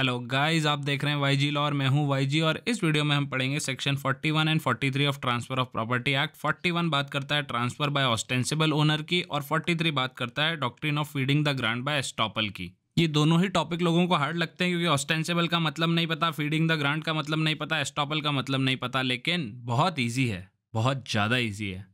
hello guys आप देख रहे हैं वाई जी लॉर मैं हूं जी और इस वीडियो में हम पढ़ेंगे section 41 and 43 of transfer of property act 41 बात करता है ट्रांसफर बाय ऑस्टेंसिबल ओनर की और 43 बात करता है doctrine of feeding the grant by estoppel की ये दोनों ही टॉपिक लोगों को हार्ड लगते हैं क्योंकि ऑस्टेंसिबल का मतलब नहीं पता फीडिंग द ग्रांट का मतलब नहीं पता एस्टॉपल का मतलब नहीं पता लेकिन बहुत ईजी है बहुत ज़्यादा ईजी है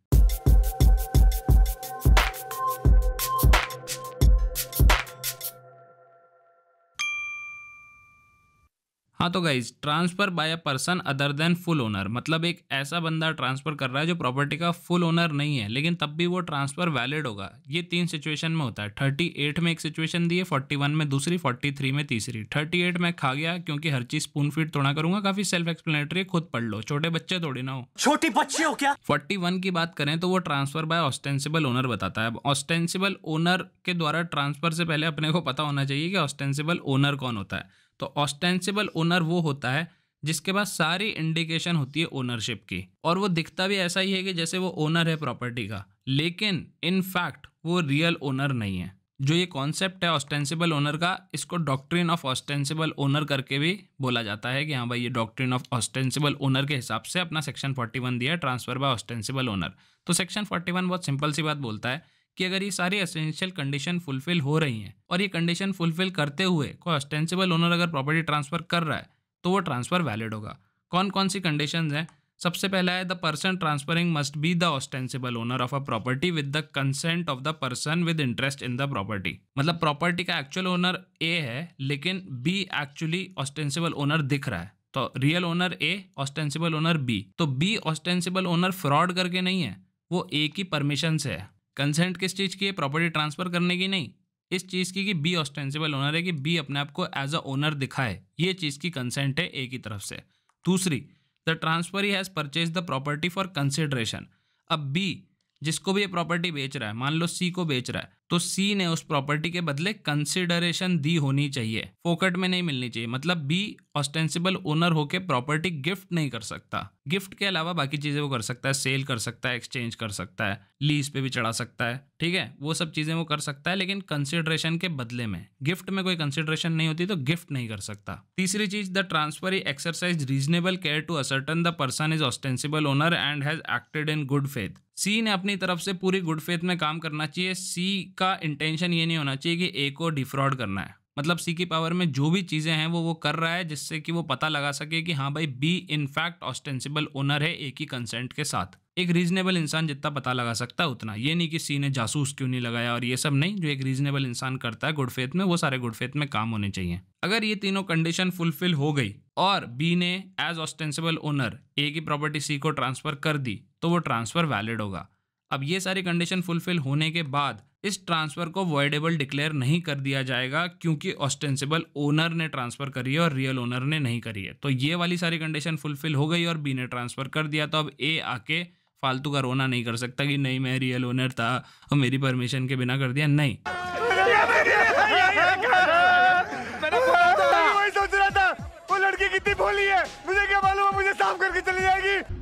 हाँ तो guys transfer by a person other than full owner मतलब एक ऐसा बंदा ट्रांसफर कर रहा है जो प्रॉपर्टी का फुल ओनर नहीं है लेकिन तब भी वो ट्रांसफर वैलिड होगा ये तीन सिचुएशन में होता है थर्टी एट में एक सिचुएशन दी है फोर्टी वन में दूसरी फोर्टी थ्री में तीसरी थर्टी एट में खा गया क्योंकि हर चीज स्पून फीट थोड़ा करूंगा काफी सेल्फ एक्सप्लेनेटरी है खुद पढ़ लो छोटे बच्चे थोड़ी ना हो छोटे बच्चे हो क्या फोर्टी की बात करें तो वो ट्रांसफर बाय ऑस्टेंसिबल ओनर बताता है अब ऑस्टेंसिबल ओनर के द्वारा ट्रांसफर से पहले अपने को पता होना चाहिए कि ऑस्टेंसिबल ओनर कौन होता है तो ऑस्टेंसिबल ओनर वो होता है जिसके पास सारी इंडिकेशन होती है ओनरशिप की और वो दिखता भी ऐसा ही है कि जैसे वो ओनर है प्रॉपर्टी का लेकिन इन फैक्ट वो रियल ओनर नहीं है जो ये कॉन्सेप्ट है ऑस्टेंसिबल ओनर का इसको डॉक्ट्रिन ऑफ ऑस्टेंसिबल ओनर करके भी बोला जाता है कि हाँ भाई ये डॉक्ट्रिन ऑफ ऑस्टेंसिबल ओनर के हिसाब से अपना सेक्शन 41 दिया है ट्रांसफर बाय ऑस्टेंसिबल ओनर तो सेक्शन 41 बहुत सिंपल सी बात बोलता है कि अगर ये सारी असेंशियल कंडीशन फुलफिल हो रही हैं और ये कंडीशन फुलफिल करते हुए कोई ऑस्टेंसिबल ओनर अगर प्रॉपर्टी ट्रांसफर कर रहा है तो वो ट्रांसफर वैलिड होगा कौन कौन सी कंडीशन हैं सबसे पहला है the person transferring must be the ostensible owner of a property with the consent of the person with interest in the property मतलब प्रॉपर्टी का एक्चुअल ओनर ए है लेकिन बी एक्चुअली ऑस्टेंसिबल ओनर दिख रहा है तो real owner A ostensible owner B तो B ostensible owner fraud करके नहीं है वो ए की परमिशन से है कंसेंट किस चीज़ की है प्रॉपर्टी ट्रांसफ़र करने की नहीं इस चीज़ की कि बी ऑस्टेंसिबल ओनर है कि बी अपने आप को एज अ ओनर दिखाए ये चीज़ की कंसेंट है ए की तरफ से दूसरी the transfer he has purchase the property for consideration अब बी जिसको भी ये प्रॉपर्टी बेच रहा है मान लो सी को बेच रहा है तो सी ने उस प्रॉपर्टी के बदले कंसिडरेशन दी होनी चाहिए फोकट में नहीं मिलनी चाहिए मतलब बी ऑस्टेंसिबल ओनर होके प्रॉपर्टी गिफ्ट नहीं कर सकता गिफ्ट के अलावा बाकी चीजें वो कर सकता है सेल कर सकता है एक्सचेंज कर सकता है लीज पे भी चढ़ा सकता है ठीक है वो सब चीजें वो कर सकता है लेकिन कंसिडरेशन के बदले में गिफ्ट में कोई कंसिडरेशन नहीं होती तो गिफ्ट नहीं कर सकता तीसरी चीज the transfer exercise reasonable care to ascertain the person is ostensible owner and has acted in good faith C ने अपनी तरफ से पूरी गुड फेथ में काम करना चाहिए सी का इंटेंशन ये नहीं होना चाहिए कि ए को डिफ्रॉड करना है मतलब सी की पावर में जो भी चीज़ें हैं वो वो कर रहा है जिससे कि वो पता लगा सके कि हाँ भाई बी इनफैक्ट ऑस्टेंसिबल ओनर है ए की कंसेंट के साथ एक रीजनेबल इंसान जितना पता लगा सकता है उतना ये नहीं कि सी ने जासूस क्यों नहीं लगाया और ये सब नहीं जो एक रीजनेबल इंसान करता है गुड में वो सारे गुड में काम होने चाहिए अगर ये तीनों कंडीशन फुलफिल हो गई और बी ने एज ऑस्टेंसिबल ओनर ए की प्रॉपर्टी सी को ट्रांसफर कर दी तो वो ट्रांसफर वैलिड होगा अब ये सारी कंडीशन फुलफिल होने के बाद इस ट्रांसफ़र को वॉइडेबल डिक्लेयर नहीं कर दिया जाएगा क्योंकि ऑस्टेंसिबल ओनर ने ट्रांसफ़र करी है और रियल ओनर ने नहीं करी है तो ये वाली सारी कंडीशन फुलफिल हो गई और बी ने ट्रांसफ़र कर दिया तो अब ए आके फालतू का रोना नहीं कर सकता कि नहीं मैं रियल ओनर था और मेरी परमिशन के बिना कर दिया नहीं कितनी भोली है मुझे क्या मालूम है मुझे साफ करके चली जाएगी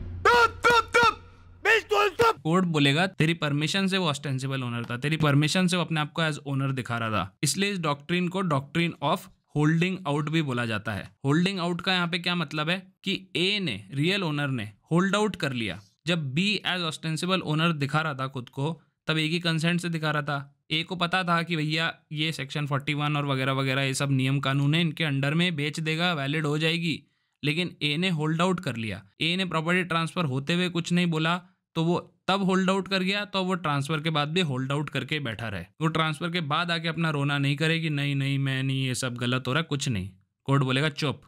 कोर्ट बोलेगा तेरी परमिशन से वो ऑस्टेंसिबल ओनर था तेरी परमिशन से वो अपने आप को एज ओनर दिखा रहा था इसलिए इस डॉक्ट्रीन को डॉक्ट्रीन ऑफ होल्डिंग आउट भी बोला जाता है होल्डिंग आउट का यहाँ पे क्या मतलब है कि ए ने रियल ओनर ने होल्ड आउट कर लिया जब बी एज ऑस्टेंसिबल ओनर दिखा रहा था खुद को तब एक ही कंसेंट से दिखा रहा था ए को पता था कि भैया ये सेक्शन 41 और वगैरह वगैरह ये सब नियम कानून है इनके अंडर में बेच देगा वैलिड हो जाएगी लेकिन ए ने होल्ड आउट कर लिया ए ने प्रॉपर्टी ट्रांसफर होते हुए कुछ नहीं बोला तो वो तब होल्ड आउट कर गया तो वो ट्रांसफर के बाद भी होल्ड आउट करके बैठा रहे वो ट्रांसफर के बाद आके अपना रोना नहीं करे कि नहीं नहीं मैं नहीं ये सब गलत हो रहा कुछ नहीं कोर्ट बोलेगा चुप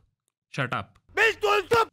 शटअप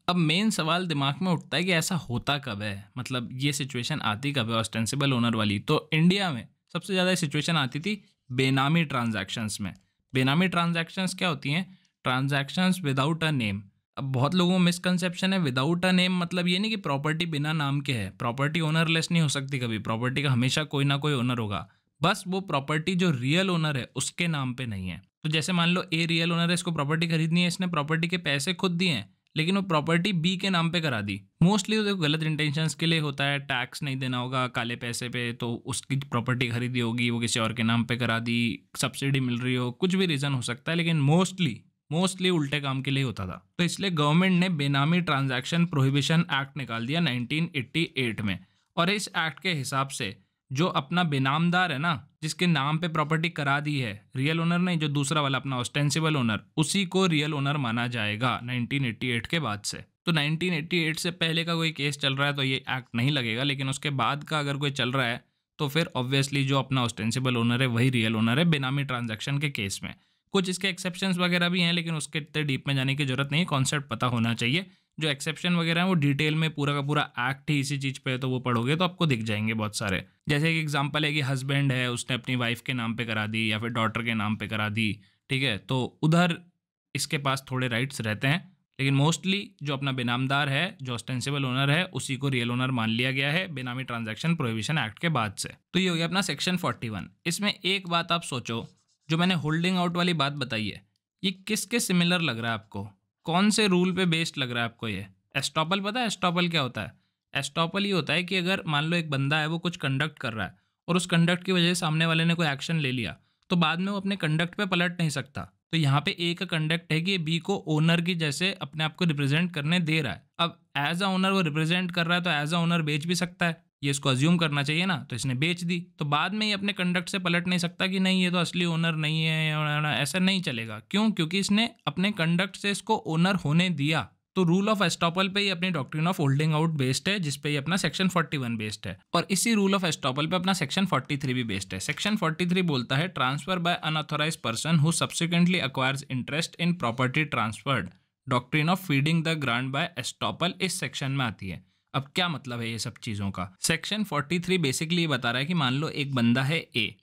अब मेन सवाल दिमाग में उठता है कि ऐसा होता कब है मतलब ये सिचुएशन आती कब है ऑस्टेंसिबल ओनर वाली तो इंडिया में सबसे ज़्यादा सिचुएशन आती थी बेनामी ट्रांजैक्शंस में बेनामी ट्रांजैक्शंस क्या होती हैं ट्रांजैक्शंस विदाउट अ नेम अब बहुत लोगों में मिसकनसेप्शन है विदाउट अ नेम मतलब ये नहीं कि प्रॉपर्टी बिना नाम के है प्रॉपर्टी ओनरलेस नहीं हो सकती कभी प्रॉपर्टी का हमेशा कोई ना कोई ओनर होगा बस वो प्रॉपर्टी जो रियल ओनर है उसके नाम पे नहीं है तो जैसे मान लो ए रियल ओनर है इसको प्रॉपर्टी खरीदनी है इसने प्रॉपर्टी के पैसे खुद दिए हैं लेकिन वो प्रॉपर्टी बी के नाम पे करा दी मोस्टली तो गलत इंटेंशन के लिए होता है टैक्स नहीं देना होगा काले पैसे पे तो उसकी प्रॉपर्टी खरीदी होगी वो किसी और के नाम पे करा दी सब्सिडी मिल रही हो कुछ भी रीज़न हो सकता है लेकिन मोस्टली मोस्टली उल्टे काम के लिए होता था तो इसलिए गवर्नमेंट ने बेनामी ट्रांजैक्शन प्रोहिबिशन एक्ट निकाल दिया 1988 में और इस एक्ट के हिसाब से जो अपना बेनामदार है ना जिसके नाम पे प्रॉपर्टी करा दी है रियल ओनर नहीं जो दूसरा वाला अपना ऑस्टेंसिबल ओनर उसी को रियल ओनर माना जाएगा 1988 के बाद से तो 1988 से पहले का कोई केस चल रहा है तो ये एक्ट नहीं लगेगा लेकिन उसके बाद का अगर कोई चल रहा है तो फिर ऑब्वियसली जो अपना ऑस्टेंसिबल ओनर है वही रियल ओनर है बेनामी ट्रांजेक्शन के केस में कुछ इसके एक्सेप्शन वगैरह भी हैं लेकिन उसके इतने डीप में जाने की जरूरत नहीं है कॉन्सेप्ट पता होना चाहिए जो एक्सेप्शन वगैरह है वो डिटेल में पूरा का पूरा एक्ट ही इसी चीज़ पे है तो वो पढ़ोगे तो आपको दिख जाएंगे बहुत सारे जैसे एक एग्जांपल है कि हस्बैंड है उसने अपनी वाइफ के नाम पे करा दी या फिर डॉटर के नाम पे करा दी ठीक है तो उधर इसके पास थोड़े राइट्स रहते हैं लेकिन मोस्टली जो अपना बेनामदार है जो ऑस्टेंसिबल ओनर है उसी को रियल ओनर मान लिया गया है बेनामी ट्रांजैक्शन प्रोहिबिशन एक्ट के बाद से तो ये हो गया अपना सेक्शन 41 इसमें एक बात आप सोचो जो मैंने होल्डिंग आउट वाली बात बताई है ये किसके सिमिलर लग रहा है आपको कौन से रूल पे बेस्ड लग रहा है आपको ये एस्टॉपल पता है एस्टॉपल क्या होता है एस्टॉपल ये होता है कि अगर मान लो एक बंदा है वो कुछ कंडक्ट कर रहा है और उस कंडक्ट की वजह से सामने वाले ने कोई एक्शन ले लिया तो बाद में वो अपने कंडक्ट पे पलट नहीं सकता तो यहाँ पे ए का कंडक्ट है कि बी को ओनर की जैसे अपने आप को रिप्रेजेंट करने दे रहा है अब एज अ ओनर वो रिप्रेजेंट कर रहा है तो एज अ ओनर बेच भी सकता है ये इसको अज्यूम करना चाहिए ना तो इसने बेच दी तो बाद में ये अपने कंडक्ट से पलट नहीं सकता कि नहीं ये तो असली ओनर नहीं है ऐसा नहीं चलेगा क्यों क्योंकि इसने अपने कंडक्ट से इसको ओनर होने दिया तो रूल ऑफ एस्टॉपल पे ही अपनी doctrine of holding out based है जिसपे ही अपना सेक्शन 41 बेस्ड है और इसी रूल ऑफ एस्टॉपल पे अपना सेक्शन 43 भी बेस्ड है सेक्शन 43 बोलता है transfer by unauthorised person who subsequently acquires interest in property transferred doctrine of feeding the grant by estoppel इस सेक्शन में आती है अब क्या मतलब है ये सब चीज़ों का सेक्शन 43 बेसिकली ये बता रहा है कि मान लो एक बंदा है ए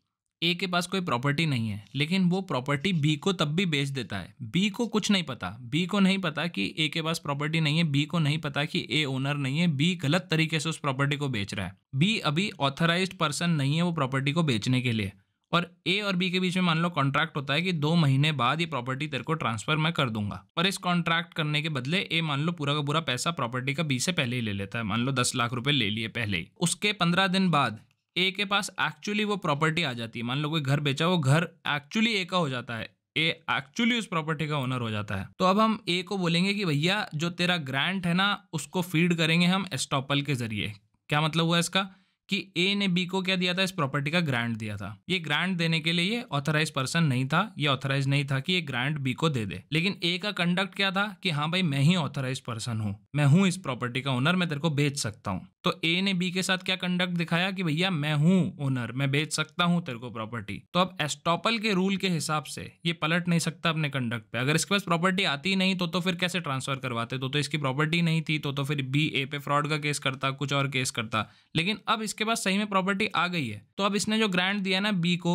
ए के पास कोई प्रॉपर्टी नहीं है लेकिन वो प्रॉपर्टी बी को तब भी बेच देता है बी को कुछ नहीं पता बी को नहीं पता कि ए के पास प्रॉपर्टी नहीं है बी को नहीं पता कि ए ओनर नहीं है बी गलत तरीके से उस प्रॉपर्टी को बेच रहा है बी अभी ऑथराइज पर्सन नहीं है वो प्रॉपर्टी को बेचने के लिए और ए और बी के बीच में मान लो कॉन्ट्रैक्ट होता है कि दो महीने बाद ये प्रॉपर्टी तेरे को ट्रांसफर मैं कर दूंगा और इस कॉन्ट्रैक्ट करने के बदले ए मान लो पूरा का पूरा पैसा प्रॉपर्टी का बी से पहले ही ले लेता है मान लो दस लाख रुपए ले लिए पहले ही उसके पंद्रह दिन बाद ए के पास एक्चुअली वो प्रॉपर्टी आ जाती है मान लो कोई घर बेचा वो घर एक्चुअली ए का हो जाता है ए एक्चुअली उस प्रॉपर्टी का ओनर हो जाता है तो अब हम ए को बोलेंगे कि भैया जो तेरा ग्रांट है ना उसको फीड करेंगे हम एस्टॉपल के जरिए क्या मतलब हुआ इसका कि ए ने बी को क्या दिया था इस प्रॉपर्टी का ग्रांट दिया था ये ग्रांट देने के लिए ये ऑथराइज पर्सन नहीं था ये ऑथराइज नहीं था कि ये ग्रांट बी को दे दे लेकिन ए का कंडक्ट क्या था कि हाँ भाई मैं ही ऑथराइज पर्सन हूँ मैं हूँ इस प्रॉपर्टी का ओनर मैं तेरे को बेच सकता हूँ तो ए ने बी के साथ क्या कंडक्ट दिखाया कि भैया मैं हूँ ओनर मैं बेच सकता हूँ तेरे को प्रॉपर्टी तो अब एस्टोपल के रूल के हिसाब से ये पलट नहीं सकता अपने कंडक्ट पे अगर इसके पास प्रॉपर्टी आती नहीं तो तो फिर कैसे ट्रांसफर करवाते तो तो इसकी प्रॉपर्टी नहीं थी तो तो फिर बी ए पे फ्रॉड का केस करता कुछ और केस करता लेकिन अब इस इसके पास सही में प्रॉपर्टी आ गई है तो अब इसने जो ग्रांट दिया ना बी को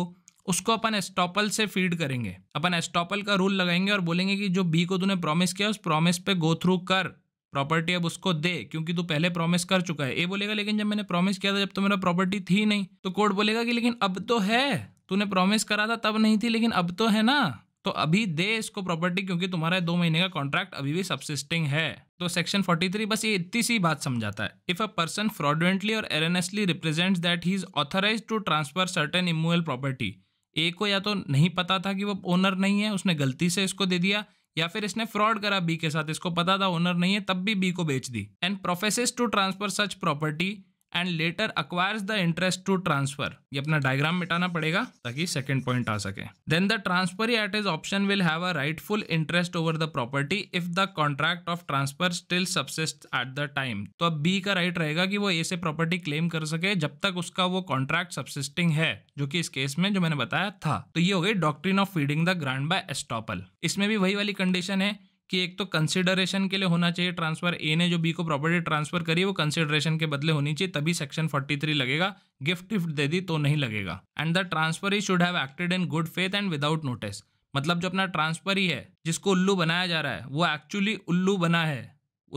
उसको अपन एस्टॉपल से फीड करेंगे अपन एस्टॉपल का रूल लगाएंगे और बोलेंगे कि जो बी को तूने प्रॉमिस किया उस प्रॉमिस पे गो थ्रू कर प्रॉपर्टी अब उसको दे क्योंकि तू पहले प्रॉमिस कर चुका है ए बोलेगा लेकिन जब मैंने प्रॉमिस किया था जब तो मेरा प्रॉपर्टी थी नहीं तो कोर्ट बोलेगा कि लेकिन अब तो है तूने प्रॉमिस करा था तब नहीं थी लेकिन अब तो है ना तो अभी दे इसको प्रॉपर्टी क्योंकि तुम्हारा दो महीने का कॉन्ट्रैक्ट अभी भी सबसिस्टिंग है तो सेक्शन 43 बस ये इतनी सी बात समझाता है इफ अ पर्सन फ्रॉडेंटली और erroneously represents that he is authorised to transfer certain immovable property A को या तो नहीं पता था कि वो ओनर नहीं है उसने गलती से इसको दे दिया या फिर इसने फ्रॉड करा बी के साथ इसको पता था ओनर नहीं है तब भी बी को बेच दी and professes to transfer such property and later acquires the interest to transfer ये अपना डायग्राम मिटाना पड़ेगा ताकि सेकेंड पॉइंट आ सके then the transfer at his option will have a rightful interest over the property if the contract of transfer still subsist at the time तो अब B का राइट रहेगा कि वो ए से प्रॉपर्टी क्लेम कर सके जब तक उसका वो कॉन्ट्रैक्ट सब्सिस्टिंग है जो कि इस केस में जो मैंने बताया था तो ये हो गई doctrine of feeding the grant by estoppel इसमें भी वही वाली कंडीशन है कि एक तो कंसिडरेशन के लिए होना चाहिए ट्रांसफर ए ने जो बी को प्रॉपर्टी ट्रांसफर करी वो कंसिडरेशन के बदले होनी चाहिए तभी सेक्शन 43 लगेगा गिफ्ट गिफ्ट दे दी तो नहीं लगेगा and the transfer he should have acted in good faith and without notice मतलब जो अपना ट्रांसफर ही है जिसको उल्लू बनाया जा रहा है वो एक्चुअली उल्लू बना है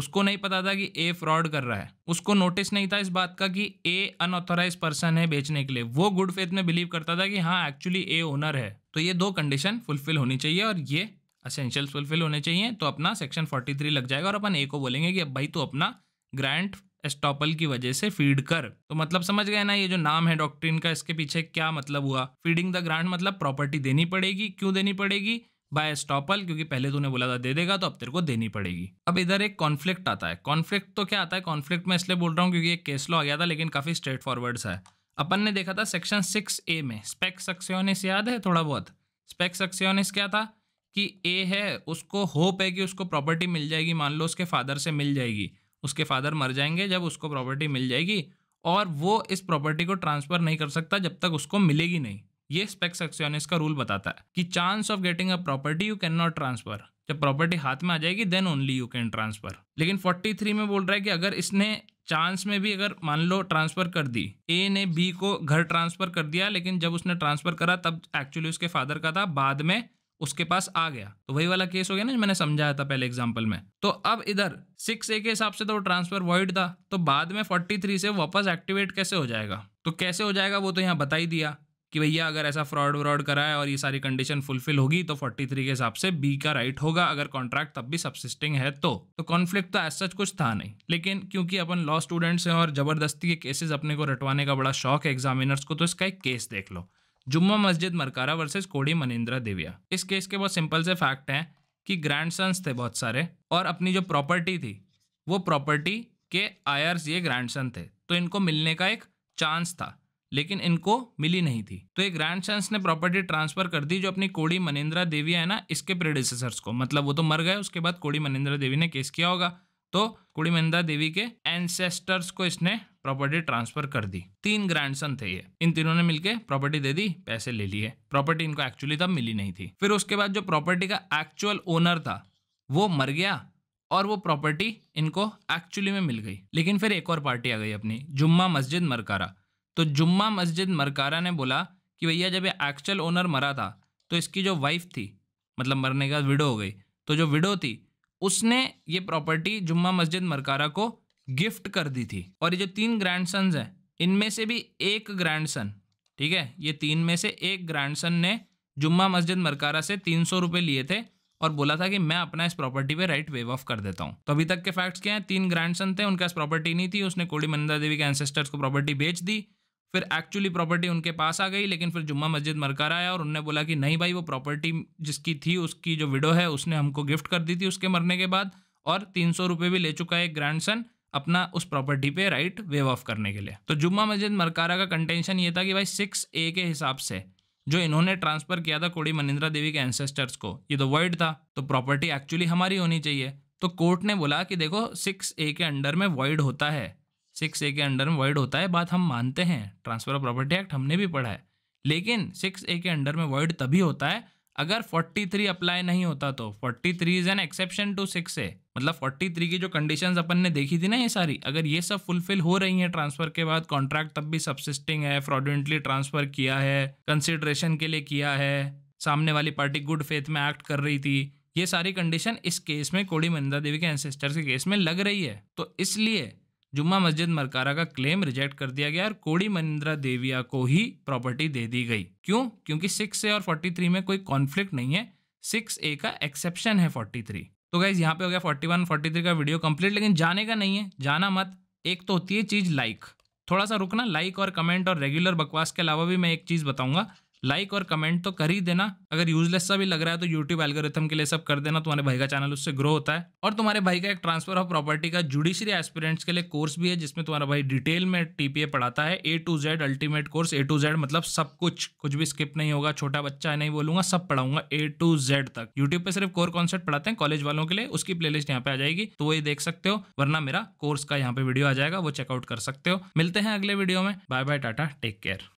उसको नहीं पता था कि ए फ्रॉड कर रहा है उसको नोटिस नहीं था इस बात का कि ए अनऑथोराइज पर्सन है बेचने के लिए वो गुड फेथ में बिलीव करता था कि हाँ एक्चुअली ए ओनर है तो ये दो कंडीशन फुलफिल होनी चाहिए और ये असेंशियल्स फुलफिल होने चाहिए तो अपना सेक्शन फोर्टी थ्री लग जाएगा और अपन ए को बोलेंगे कि अब भाई तो अपना ग्रांट एस्टॉपल की वजह से फीड कर तो मतलब समझ गए ना ये जो नाम है डॉक्ट्रिन का इसके पीछे क्या मतलब हुआ फीडिंग द ग्रांट मतलब प्रॉपर्टी देनी पड़ेगी क्यों देनी पड़ेगी बाय स्टॉपल क्योंकि पहले तूने बोला था दे देगा तो अब तेरे को देनी पड़ेगी अब इधर एक कॉन्फ्लिक्ट आता है कॉन्फ्लिक्ट तो क्या आता है कॉन्फ्लिक्ट मैं इसलिए बोल रहा हूँ क्योंकि एक केस लॉ आ गया था लेकिन काफी स्ट्रेट फॉरवर्ड है अपन ने देखा था सेक्शन सिक्स ए में स्पेक्स सक्सियोनिस याद है थोड़ा बहुत स्पेक्स सक्सियोनिस क्या था कि ए है उसको होप है कि उसको प्रॉपर्टी मिल जाएगी मान लो उसके फादर से मिल जाएगी उसके फादर मर जाएंगे जब उसको प्रॉपर्टी मिल जाएगी और वो इस प्रॉपर्टी को ट्रांसफ़र नहीं कर सकता जब तक उसको मिलेगी नहीं ये स्पेक्स एक्सियोनिस का रूल बताता है कि chance of getting a property you can not transfer जब प्रॉपर्टी हाथ में आ जाएगी then only you can transfer लेकिन 43 में बोल रहा है कि अगर इसने चांस में भी अगर मान लो ट्रांसफर कर दी ए ने बी को घर ट्रांसफर कर दिया लेकिन जब उसने ट्रांसफर करा तब एक्चुअली उसके फादर का था बाद में उसके पास आ गया तो वही वाला केस हो गया ना मैंने समझाया था पहले एग्जाम्पल में तो अब इधर सिक्स ए के हिसाब से तो ट्रांसफर वॉइड था तो बाद में फोर्टी थ्री से वापस एक्टिवेट कैसे हो जाएगा तो कैसे हो जाएगा वो तो यहाँ बता ही दिया कि भैया अगर ऐसा फ्रॉड व्रॉड करा है और ये सारी कंडीशन फुलफिल होगी तो 43 के हिसाब से बी का राइट होगा अगर कॉन्ट्रैक्ट तब भी सबसिस्टिंग है तो तो कॉन्फ्लिक्ट तो ऐसा कुछ था नहीं लेकिन क्योंकि अपन लॉ स्टूडेंट्स हैं और जबरदस्ती के केसेस अपने को रटवाने का बड़ा शौक है एग्जामिनर्स को तो इसका एक केस देख लो जुम्मा मस्जिद मरकारा वर्सेस कोडी मनिंद्रा देविया इस केस के बहुत सिंपल से फैक्ट हैं कि ग्रैंडसन्स थे बहुत सारे और अपनी जो प्रॉपर्टी थी वो प्रॉपर्टी के आयर्स ये ग्रैंडसन थे तो इनको मिलने का एक चांस था लेकिन इनको मिली नहीं थी तो ये ग्रैंड सन्स ने प्रॉपर्टी ट्रांसफर कर दी जो अपनी कोड़ी मनिंद्रा देवी है ना इसके प्रेडिसेसर्स को मतलब वो तो मर गए उसके बाद कोड़ी मनिंद्रा देवी ने केस किया होगा तो कोड़ी मनिंद्रा देवी के एंसेस्टर्स को इसने प्रॉपर्टी ट्रांसफर कर दी तीन ग्रैंडसन थे ये इन तीनों ने मिलके प्रॉपर्टी दे दी पैसे ले लिए प्रॉपर्टी इनको एक्चुअली तब मिली नहीं थी फिर उसके बाद जो प्रॉपर्टी का एक्चुअल ओनर था वो मर गया और वो प्रॉपर्टी इनको एक्चुअली में मिल गई लेकिन फिर एक और पार्टी आ गई अपनी जुम्मा मस्जिद मरकारा तो जुम्मा मस्जिद मरकारा ने बोला कि भैया जब ये एक्चुअल ओनर मरा था तो इसकी जो वाइफ थी मतलब मरने के बाद विडो हो गई तो जो विडो थी उसने ये प्रॉपर्टी जुम्मा मस्जिद मरकारा को गिफ्ट कर दी थी और ये जो तीन ग्रैंड सन हैं इनमें से भी एक सन ठीक है ये तीन में से एक सन ने जुम्मा मस्जिद मरकारा से तीन सौ रुपये लिए थे और बोला था कि मैं अपना इस प्रॉपर्टी पे राइट वेव ऑफ कर देता हूँ तो अभी तक के फैक्ट्स क्या हैं तीन ग्रैंडसन थे उनके पास प्रॉपर्टी नहीं थी उसने कोड़ी मंदा देवी के एंसेस्टर्स को प्रॉपर्टी बेच दी फिर एक्चुअली प्रॉपर्टी उनके पास आ गई लेकिन फिर जुम्मा मस्जिद मरकारा आया और उनने बोला कि नहीं भाई वो प्रॉपर्टी जिसकी थी उसकी जो विडो है उसने हमको गिफ्ट कर दी थी उसके मरने के बाद और तीन सौ रुपये भी ले चुका है एक सन अपना उस प्रॉपर्टी पे राइट वेव ऑफ करने के लिए तो जुम्मा मस्जिद मरकारा का कंटेंशन ये था कि भाई सिक्स ए के हिसाब से जो इन्होंने ट्रांसफर किया था कोड़ी मनिंद्रा देवी के एंसेस्टर्स को ये तो वर्ड था तो प्रॉपर्टी एक्चुअली हमारी होनी चाहिए तो कोर्ट ने बोला कि देखो सिक्स ए के अंडर में वर्ड होता है सिक्स ए के अंडर में वर्ड होता है बात हम मानते हैं ट्रांसफर ऑफ प्रॉपर्टी एक्ट हमने भी पढ़ा है लेकिन सिक्स ए के अंडर में वर्ड तभी होता है अगर फोर्टी थ्री अप्लाई नहीं होता तो forty three is an exception to six A मतलब फोर्टी थ्री की जो कंडीशन अपन ने देखी थी ना ये सारी अगर ये सब फुलफिल हो रही है ट्रांसफर के बाद कॉन्ट्रैक्ट तब भी सबसिस्टिंग है फ्रॉडेंटली ट्रांसफर किया है कंसिडरेशन के लिए किया है सामने वाली पार्टी गुड फेथ में एक्ट कर रही थी ये सारी कंडीशन इस केस में कोड़ी मंदा देवी के एंसेस्टर्स के केस में लग रही है तो इसलिए जुम्मा मस्जिद मरकारा का क्लेम रिजेक्ट कर दिया गया और कोड़ी मंदिरा देविया को ही प्रॉपर्टी दे दी गई क्यों क्योंकि सिक्स ए और फोर्टी थ्री में कोई कॉन्फ्लिक्ट नहीं है सिक्स ए का एक्सेप्शन है फोर्टी थ्री तो गाइज़ यहाँ पे हो गया फोर्टी वन फोर्टी थ्री का वीडियो कंप्लीट लेकिन जाने का नहीं है जाना मत एक तो होती है चीज़ लाइक थोड़ा सा रुकना लाइक और कमेंट और रेगुलर बकवास के अलावा भी मैं एक चीज़ बताऊँगा लाइक और कमेंट तो कर ही देना अगर यूजलेस सा भी लग रहा है तो यूट्यूब एल्गोरिथम के लिए सब कर देना तुम्हारे भाई का चैनल उससे ग्रो होता है और तुम्हारे भाई का एक ट्रांसफर ऑफ प्रॉपर्टी का जुडिशरी एस्पिरेंट्स के लिए कोर्स भी है जिसमें तुम्हारा भाई डिटेल में टीपीए पढ़ाता है A to Z ultimate course A to Z मतलब सब कुछ कुछ भी स्किप नहीं होगा छोटा बच्चा है नहीं बोलूंगा सब पढ़ाऊंगा ए टू जेड तक यूट्यूब पे सिर्फ कोर कॉन्सेप्ट पढ़ाते हैं कॉलेज वालों के लिए उसकी लिस्ट यहाँ पे आ जाएगी तो वही देख सकते हो वरना मेरा कोर्स का यहाँ पे वीडियो आ जाएगा वो चेकआउट कर सकते हो मिलते हैं अगले वीडियो में bye bye tata take care